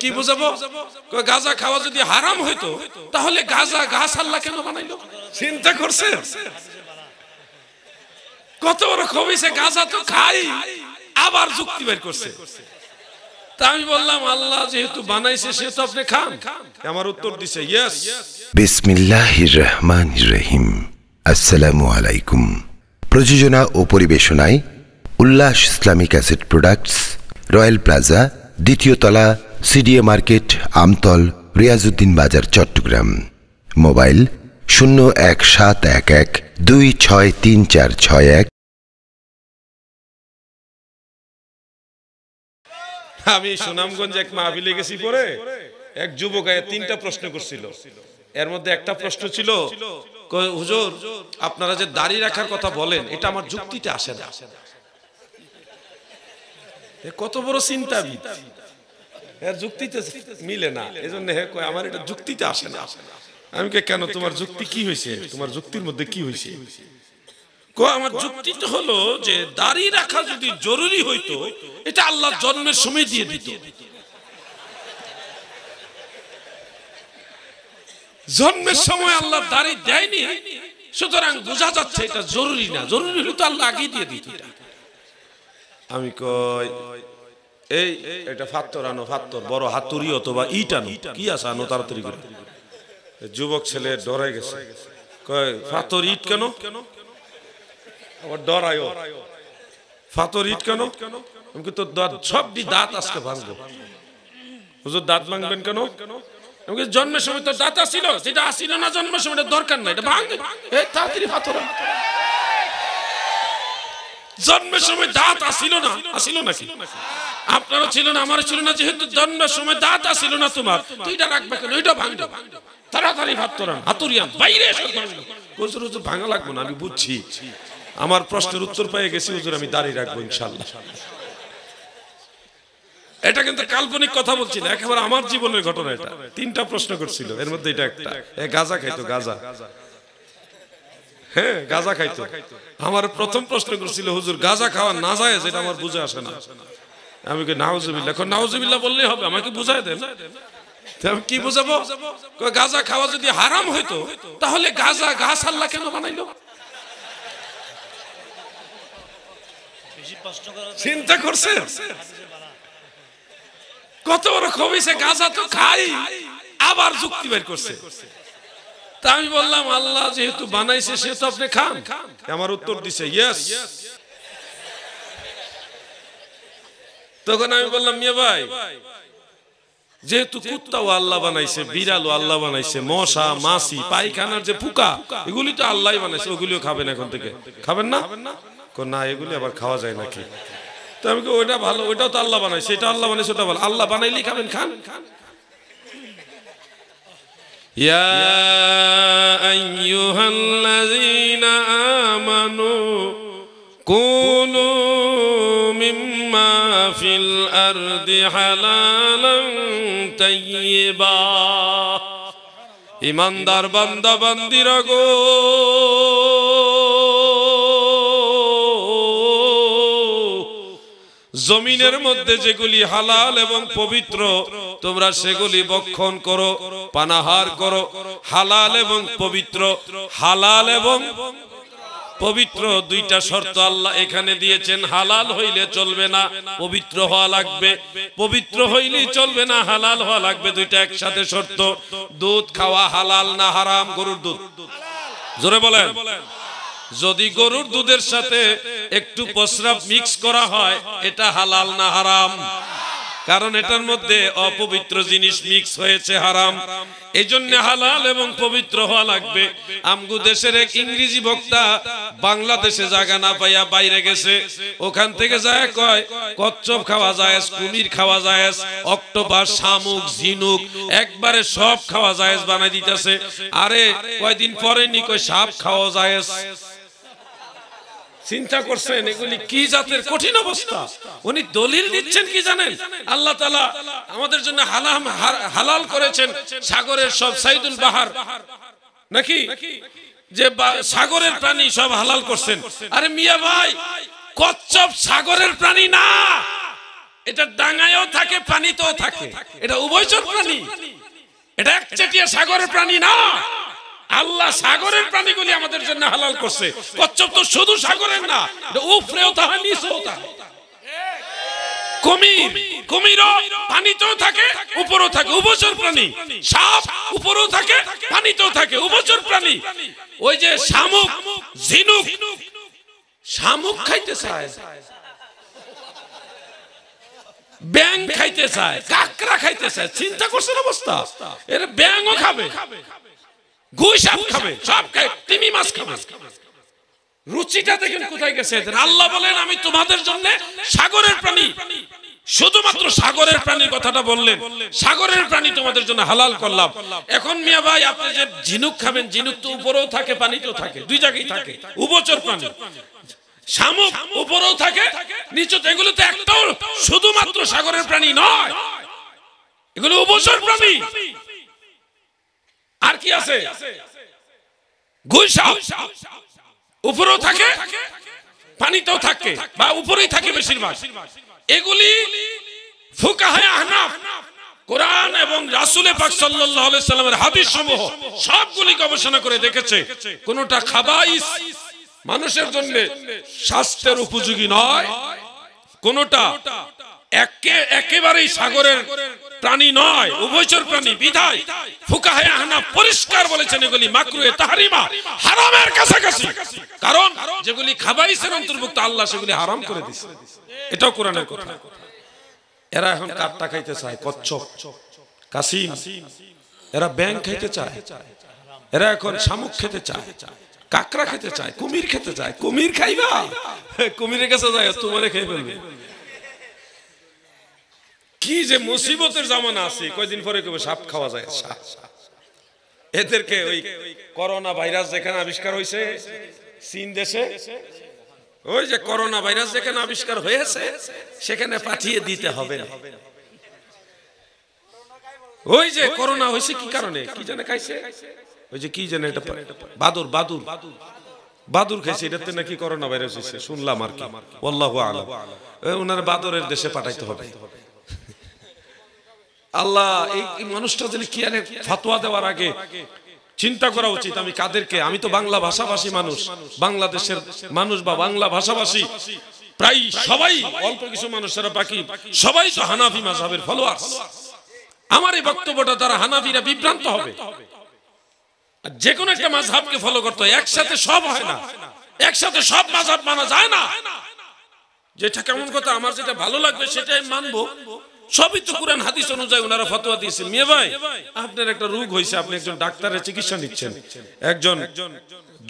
কি বুঝাবো গাজা খাওয়া যদি হারাম হইতো তাহলে গাজা গাছ আল্লাহ কেন বানাইলো চিন্তা করছে কত বড় খবিছে গাজা তো খাই আবার যুক্তি বের করছে প্রযোজনা ও পরিবেশনায় Ullash Islamic asset products royal plaza দ্বিতীয় তলা সিডিএ মার্কেট আমতল রিয়াজুদ্দিন বাজার চট্টগ্রাম মোবাইল শূন্য এক সাত এক এক দুই ছয় তিন চার ছয় এক আমি সুনামগঞ্জ এক মাহফিলে গেছি পরে এক যুবক তিনটা প্রশ্ন করছিল এর মধ্যে একটা প্রশ্ন ছিল হুজুর আপনারা যে দাড়ি রাখার কথা বলেন এটা আমার যুক্তিটা আসে না কত বড় চিন্তাবিদ এর যুক্তিতে মিলে না এই জন্য আমার এটা যুক্তিতে আসে না আমি কেন তোমার যুক্তি কি হয়েছে তোমার যুক্তির মধ্যে কি হয়েছে আমার যুক্তি তো হলো যে দাড়ি রাখা যদি জরুরি হইতো এটা আল্লাহ জন্মের সময় দিয়ে দিত জন্মের সময় আল্লাহ দাড়ি দেয়নি সুতরাং বোঝা যাচ্ছে এটা জরুরি না জরুরি হলে তো আল্লাহ আগে দিয়ে দিত আমি কয় এই এটা ফাত্তর আনো ফাত্তর বড় হাতুরি অথবা ইট আনো কি আছে আনো তাড়াতাড়ি করে যুবক ছেলে ডরে গেছে কয় ফাতর ইট কেন ফাতর ইট কেন আমি দাঁত দাঁত আজকে ভাঙবো হুজুর দাঁত ভাঙবেন কেন আমি জন্মের সময় তো দাঁত আসিল যেটা আসিল না জন্মের সময় এটা দরকার নাই এটা ভাঙবে এ তাড়াতাড়ি ফাতর জন্মের সময় দাঁত আসিল না আসিল নাকি আপনারও ছিল না আমারও ছিল না যেহেতু দণ্ড সময় দাতা ছিল না তোমার তুইটা রাখবে কেন ওইটা ভাঙ তাড়াতাড়ি ভাত তোরান হাতুরিয়ান বাইরে হুজুর হুজুর ভাঙা লাগবো না আমি বুঝছি আমার প্রশ্নের উত্তর পেয়ে গেছি হুজুর আমি দাঁড়িয়ে রাখবো ইনশাল্লাহ এটা কিন্তু কাল্পনিক কথা বলছি না একেবারে আমার জীবনের ঘটনা এটা তিনটা প্রশ্ন করছিল এর মধ্যে এটা একটা গাজা খাইতো গাজা হ্যাঁ গাজা খাইতো আমার প্রথম প্রশ্ন করছিল হুজুর গাজা খাওয়া না যায় যেটা আমার বুঝে আসে না আমি কি নাউজুবিল্লাহ এখন নাউজুবিল্লাহ বললেই হবে আমাকে বুঝাই দেন কি বুঝাবো গাজা খাওয়া যদি হারাম হইতো তাহলে গাজা গাছ আল্লাহ কেন বানাইল চিন্তা করছে কত বড় খবিছে গাজা তো খাই আবার যুক্তি বের করছে তা আমি বললাম আল্লাহ যেহেতু বানাইছে সে তো আপনি খান আমার উত্তর দিছে ইয়েস তখন আমি বললাম মিয়া ভাই যেহেতু কুত্তাও আল্লাহ বানাইছে বিড়াল আল্লাহ বানাইছে মশা মাছি পায়খানার যে ফুকা এগুলি তো আল্লাহ বানাইছে ওগুলিও খাবেন এখন থেকে খাবেন না না এগুলি আবার খাওয়া যায় নাকি তো আমি ওইটা ভালো ওইটাও তো আল্লাহ বানাইছে এটা আল্লাহ বানাইছে ওটা ভালো আল্লাহ বানাইলেই খাবেন খান ইয়া আইয়ুহাল্লাযীনা আমানু কুলু ما في الأرض حلالا طيبا ইমানদার বান্দা বান্দির গো জমিনের মধ্যে যেগুলি হালাল এবং পবিত্র তোমরা সেগুলি বক্ষণ করো পানাহার করো হালাল এবং পবিত্র হালাল এবং পবিত্র দুইটা শর্ত আল্লাহ এখানে দিয়েছেন হালাল হইলে চলবে না পবিত্র হওয়া লাগবে পবিত্র হইলেই চলবে না হালাল হওয়া লাগবে দুইটা একসাথে শর্ত দুধ খাওয়া হালাল না হারাম গরুর দুধ জোরে বলেন যদি গরুর দুধের সাথে একটু প্রস্রাব মিক্স করা হয় এটা হালাল না হারাম কারণ এটার মধ্যে অপবিত্র জিনিস মিক্স হয়েছে হারাম এই জন্য হালাল এবং পবিত্র হওয়া লাগবে আমগু দেশের এক ইংরেজি বক্তা বাংলাদেশে জায়গা না পাইয়া বাইরে গেছে ওখান থেকে যায় কয় কচ্ছপ খাওয়া যায় কুমির খাওয়া যায় অক্টোপাস শামুক ঝিনুক একবারে সব খাওয়া যায় বানাই দিতেছে আরে কয়দিন পরে নি কয় সাপ খাওয়া যায় চিন্তা করছেন এগুলি কি জাতের কঠিন অবস্থা উনি দলিল দিচ্ছেন কি জানেন আল্লাহ তালা আমাদের জন্য হালাম হালাল করেছেন সাগরের সব সাইদুল বাহার নাকি যে সাগরের প্রাণী সব হালাল করছেন আরে মিয়া ভাই কচ্চপ সাগরের প্রাণী না এটা ডাঙায়ও থাকে পানিতেও থাকে এটা উভয়চর প্রাণী এটা একচেটিয়া সাগরের প্রাণী না আল্লাহ সাগরের প্রাণীগুলি আমাদের জন্য হালাল করছে কচ্ছপ তো শুধু সাগরের না উফরেও তাহা নিচেও তাহা কুমির পানিতেও থাকে উপরও থাকে প্রাণী সাপ উপরও থাকে পানিতেও থাকে প্রাণী ওই যে শামুক ঝিনুক শামুক খাইতে চায় ব্যাং খাইতে চায় কাকড়া খাইতে চায় চিন্তা করছেন অবস্থা এর ব্যাংও খাবে ঘুষ আপ খাবে সব মাছ খাবে রুচিটা দেখেন কোথায় গেছে আল্লাহ বলেন আমি তোমাদের জন্য সাগরের প্রাণী শুধুমাত্র সাগরের প্রাণীর কথাটা বললেন সাগরের প্রাণী তোমাদের জন্য হালাল করলাম এখন মিয়া ভাই আপনি যে ঝিনুক খাবেন ঝিনুক তো উপরেও থাকে পানিতেও থাকে দুই জায়গায় থাকে উপচর প্রাণী শামুক উপরেও থাকে নিচে এগুলো তো একটাও শুধুমাত্র সাগরের প্রাণী নয় এগুলো উপচর প্রাণী আর কি আছে উপরেও থাকে পানিতেও থাকে বা উপরেই থাকে বেশিরভাগ এগুলি কোরআন এবং সমূহ সবগুলি গবেষণা করে দেখেছে মানুষের স্বাস্থ্যের উপযোগী নয় কোনটা একেবারেই সাগরের প্রাণী নয় উভয়চর প্রাণী বিধায় ফুকা ফুকাহে আহনা পরিষ্কার বলেছেন এগুলি মাকরুয়ে তাহারিমা হারামের কাছাকাছি কারণ যেগুলি খাবাইসের অন্তর্ভুক্ত আল্লাহ সেগুলি হারাম করে দিছে এটাও কোরআনের কথা এরা এখন কাটটা খাইতে চায় কচ্ছপ কাসিম এরা ব্যাংক খাইতে চায় এরা এখন শামুক খেতে চায় কাকড়া খেতে চায় কুমির খেতে চায় কুমির খাইবা কুমিরের কাছে যায় তোমারে খেয়ে ফেলবে কি যে মুসিবতের জামানা আছে কয়দিন পরে কেউ সাপ খাওয়া যায় সাপ এদেরকে ওই করোনা ভাইরাস যেখানে আবিষ্কার হয়েছে চীন দেশে ওই যে করোনা ভাইরাস যেখানে আবিষ্কার হয়েছে সেখানে পাঠিয়ে দিতে হবে না ওই যে করোনা হয়েছে কি কারণে কি জানে খাইছে ওই যে কি জানে এটা বাদুর বাদুর বাদুর খাইছে এটাতে নাকি করোনা ভাইরাস হয়েছে শুনলাম আর কি আল্লাহ ওনার বাদরের দেশে পাঠাইতে হবে আল্লাহ এই মানুষটা যদি কি আরে ফাতোয়া দেওয়ার আগে চিন্তা করা উচিত আমি কাদেরকে আমি তো বাংলা ভাষাভাষী মানুষ বাংলাদেশের মানুষ বা বাংলা ভাষাভাষী প্রায় সবাই অল্প কিছু মানুষেরা বাকি সবাই তো হানাফি মাঝহের ফলোয়ার আমার এই বক্তব্যটা তারা হানাফিরা বিভ্রান্ত হবে যে কোনো একটা মাঝহাবকে ফলো করতে একসাথে সব হয় না একসাথে সব মাঝহাব মানা যায় না যেটা কেমন কথা আমার যেটা ভালো লাগবে সেটাই মানবো সবই তো কোরআন হাদিস অনুযায়ী ওনারা ফতোয়া দিয়েছেন মিয়া ভাই আপনার একটা রোগ হয়েছে আপনি একজন ডাক্তারের চিকিৎসা নিচ্ছেন একজন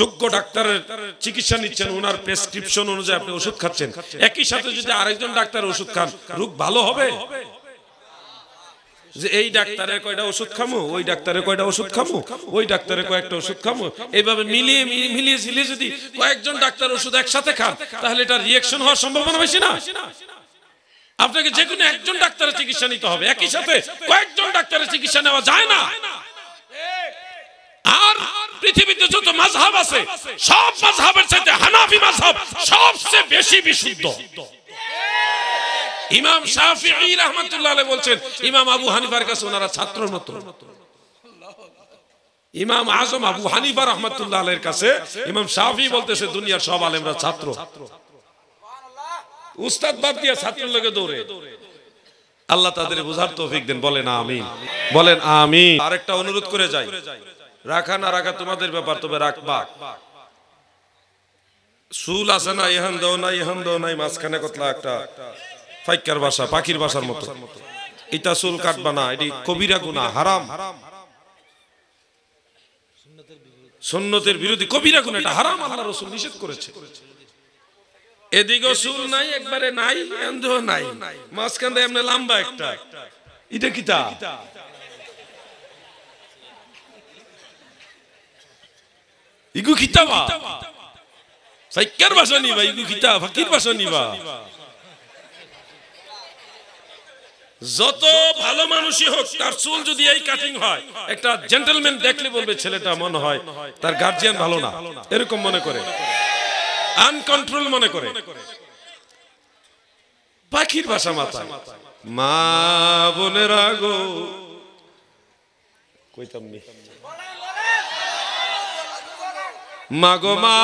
যোগ্য ডাক্তারের চিকিৎসা নিচ্ছেন ওনার প্রেসক্রিপশন অনুযায়ী আপনি ওষুধ খাচ্ছেন একই সাথে যদি আরেকজন ডাক্তার ওষুধ খান রোগ ভালো হবে যে এই ডাক্তারে কয়টা ওষুধ খামো ওই ডাক্তারে কয়টা ওষুধ খামো ওই ডাক্তারে কয়েকটা ওষুধ খামো এইভাবে মিলিয়ে মিলিয়ে ঝিলিয়ে যদি কয়েকজন ডাক্তার ওষুধ একসাথে খান তাহলে এটা রিয়েকশন হওয়ার সম্ভাবনা বেশি না আপনাকে যে কোনো একজন ডাক্তারের চিকিৎসা নিতে হবে একই সাথে কয়েকজন ডাক্তারের চিকিৎসা নেওয়া যায় না আর পৃথিবীতে যত মাঝহাব আছে সব মাঝহাবের সাথে হানাফি মাঝহাব সবচেয়ে বেশি বিশুদ্ধ ইমাম শাহি রহমতুল্লাহ বলছেন ইমাম আবু হানিফার কাছে ওনারা ছাত্র মতো ইমাম আজম আবু হানিফা রহমতুল্লাহ কাছে ইমাম শাহি বলতেছে দুনিয়ার সব আলেমরা ছাত্র উস্তাদ বাদ দিয়ে ছাত্রের লোকে দৌড়ে আল্লাহ তাদের বোঝার তৌফিক দেন বলেন আমি বলেন আমি আরেকটা অনুরোধ করে যাই রাখা না রাখা তোমাদের ব্যাপার তবে রাখবা সুল আছে না দেও দেও নাই মাঝখানে কতলা একটা ফাইকার বাসা পাখির বাসার মতো এটা চুল কাটবা না এটি কবিরা গুনা হারাম সুন্নতের বিরোধী কবিরা গুনা এটা হারাম আল্লাহ রসুল নিষেধ করেছে এদিকে সুর নাই একবারে নাই অন্ধ নাই মাঝখান দিয়ে এমনি লম্বা একটা এটা কি তা ইগু খিতাবা সাইকার ভাষা নিবা ইগু খিতা ফকির ভাষা নিবা যত ভালো মানুষই হোক তার চুল যদি এই কাটিং হয় একটা জেন্টলম্যান দেখলে বলবে ছেলেটা মনে হয় তার গার্জিয়ান ভালো না এরকম মনে করে আনকন্ট্রোল মনে করে পাখির ভাষা মাথা মা বলে রাগো কইতাম মা গো মা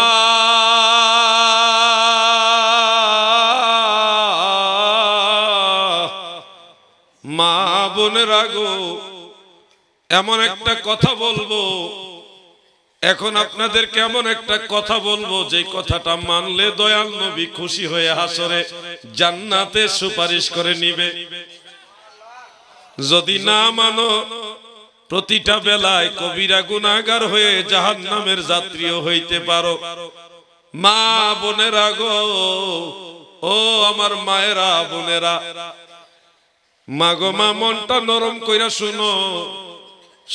মা বোনের আগো এমন একটা কথা বলবো এখন আপনাদের কেমন একটা কথা বলবো যে কথাটা মানলে দয়াল নবী খুশি হয়ে হাসরে জান্নাতে সুপারিশ করে নিবে যদি না মানো প্রতিটা বেলায় কবিরা গুণাগার হয়ে জাহান নামের যাত্রীও হইতে পারো মা বোনেরা গো ও আমার মায়েরা বোনেরা মা গো মা মনটা নরম কইরা শুনো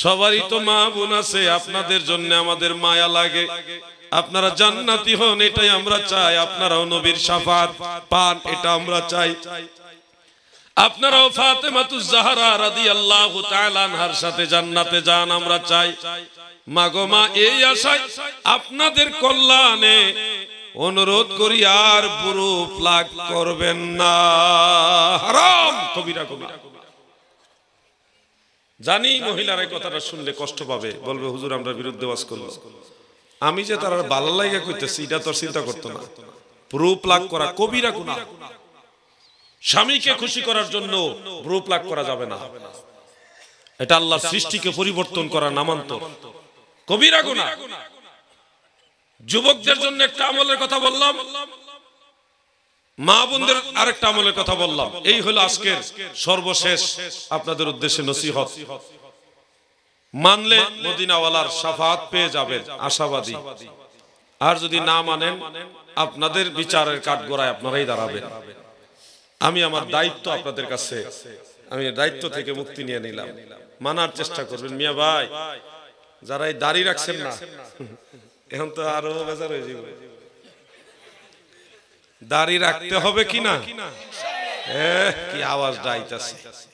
সবারই তো মা বোন আছে আপনাদের জন্য আমাদের মায়া লাগে আপনারা জান্নাতি হন এটাই আমরা চাই আপনারাও নবীর সাফাত পান এটা আমরা চাই আপনারাও ফাতেমাতুজ জাহারা রাদি আল্লাহ আনহার সাথে জান্নাতে যান আমরা চাই মাগো মা এই আশায় আপনাদের কল্যাণে অনুরোধ করি আর পুরো প্লাগ করবেন না হারাম কবিরা কবিরা জানি মহিলারা কথাটা শুনলে কষ্ট পাবে বলবে হুজুর আমরা বিরুদ্ধে বাস করবো আমি যে তার ভালো লাইগা করতেছি এটা তো চিন্তা করতো না প্রুফ লাগ করা কবিরা গুণা স্বামীকে খুশি করার জন্য প্রুফ লাগ করা যাবে না এটা আল্লাহ সৃষ্টিকে পরিবর্তন করা নামান্তর কবিরা গুণা যুবকদের জন্য একটা আমলের কথা বললাম মা বোনদের আরেকটা আমলের কথা বললাম এই হলো আজকের সর্বশেষ আপনাদের উদ্দেশ্যে নসিহত মানলে মদিনাওয়ালার সাফাত পেয়ে যাবেন আশাবাদী আর যদি না মানেন আপনাদের বিচারের কাঠগোড়ায় আপনারাই দাঁড়াবেন আমি আমার দায়িত্ব আপনাদের কাছে আমি দায়িত্ব থেকে মুক্তি নিয়ে নিলাম মানার চেষ্টা করবেন মিয়া ভাই যারা এই দাঁড়িয়ে রাখছেন না এখন তো আরো বেজার হয়ে যাবে দাড়ি রাখতে হবে কিনা কি আওয়াজটা আইতাছে